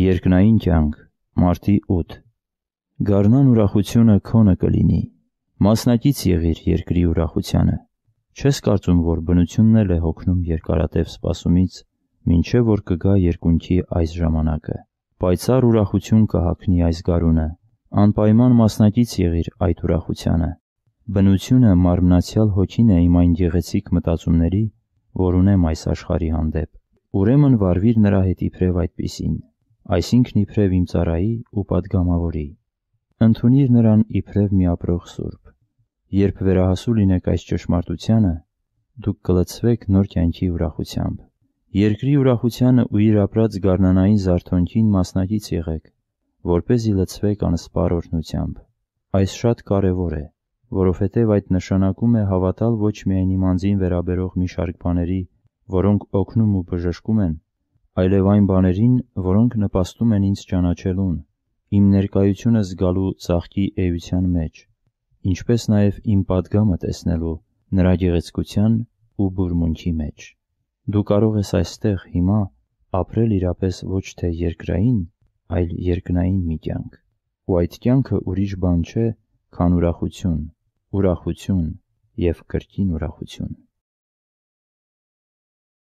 Երկնային կյանք, մարտի 8։ Գառնան ուրախությունը քոնը կլինի։ Մասնակից եղիր երկրի ուրախությանը։ Չես կարծում, որ բնությունն էլ է հոգնում երկարատև սպասումից, ինչե որ կգա երկունքի այս ժամանակը։ Պայծառ ուրախություն կհակնի այս գարունը։ Անպայման մասնակից եղիր այդ ուրախությանը։ Բնությունը մարմնացյալ հոգին է իմ այն գեղեցիկ մտածումների, որ ունեմ այս աշխարհի հանդեպ։ Ուրեմն վարվիր նրա հետ իբրև այդպիսին այսինքն իբրև իմ ծառայի ու падգամավորի։ Ընթունիր նրան իբրև մի ապրող Սուրբ։ Երբ վերահասու լինեք այս ճշմարտությանը, դուք կլցվեք նոր կյանքի ուրախությամբ։ Երկրի ուրախությանը ու իր ապրած գառնանային զարթոնքին մասնակից եղեք, որ เป զի լցվեք անսպար օրհնությամբ։ Այս շատ կարևոր է, որովհետև այդ նշանակում է հավատալ ոչ միայն իմ անձին վերաբերող մի շարք բաների, որոնք օգնում ու բժշկում են, այլև այն բաներին, որոնք նպաստում են ինձ ճանաչելուն, իմ ներկայությունը զգալու ծաղկի էության մեջ, ինչպես նաև իմ պատգամը տեսնելու նրա գեղեցկության ու բուրմունքի մեջ։ Դու կարող ես այստեղ հիմա ապրել իրապես ոչ թե երկրային, այլ երկնային մի կյանք, ու այդ կյանքը ուրիշ բան չէ, քան ուրախություն, ուրախություն եւ կրկին ուրախություն։